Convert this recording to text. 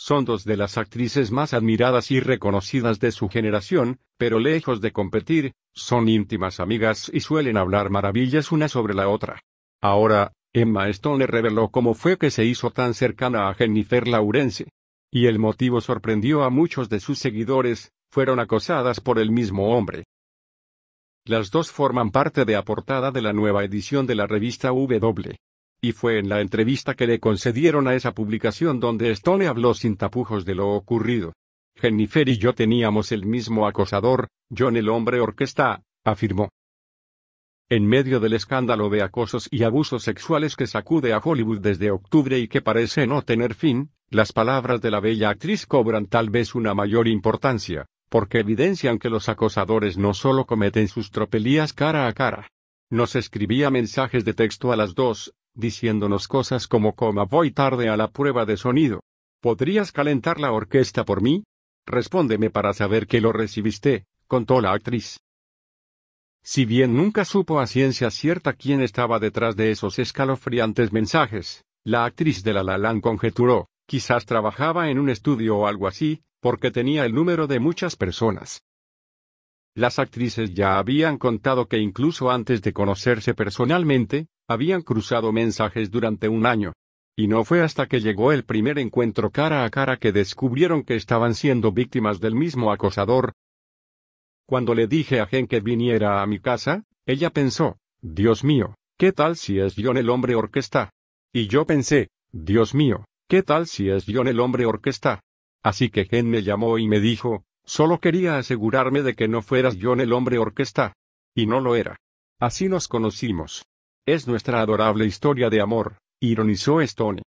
Son dos de las actrices más admiradas y reconocidas de su generación, pero lejos de competir, son íntimas amigas y suelen hablar maravillas una sobre la otra. Ahora, Emma Stone le reveló cómo fue que se hizo tan cercana a Jennifer Lawrence. Y el motivo sorprendió a muchos de sus seguidores, fueron acosadas por el mismo hombre. Las dos forman parte de la portada de la nueva edición de la revista W. Y fue en la entrevista que le concedieron a esa publicación donde Stone habló sin tapujos de lo ocurrido. Jennifer y yo teníamos el mismo acosador, John el hombre orquesta, afirmó. En medio del escándalo de acosos y abusos sexuales que sacude a Hollywood desde octubre y que parece no tener fin, las palabras de la bella actriz cobran tal vez una mayor importancia, porque evidencian que los acosadores no solo cometen sus tropelías cara a cara. Nos escribía mensajes de texto a las dos, diciéndonos cosas como coma voy tarde a la prueba de sonido. ¿Podrías calentar la orquesta por mí? Respóndeme para saber que lo recibiste, contó la actriz. Si bien nunca supo a ciencia cierta quién estaba detrás de esos escalofriantes mensajes, la actriz de La La conjeturó, quizás trabajaba en un estudio o algo así, porque tenía el número de muchas personas. Las actrices ya habían contado que incluso antes de conocerse personalmente, habían cruzado mensajes durante un año. Y no fue hasta que llegó el primer encuentro cara a cara que descubrieron que estaban siendo víctimas del mismo acosador. Cuando le dije a Gen que viniera a mi casa, ella pensó, Dios mío, ¿qué tal si es John el hombre orquesta? Y yo pensé, Dios mío, ¿qué tal si es John el hombre orquesta? Así que Gen me llamó y me dijo, solo quería asegurarme de que no fueras John el hombre orquesta. Y no lo era. Así nos conocimos. Es nuestra adorable historia de amor, ironizó Stone.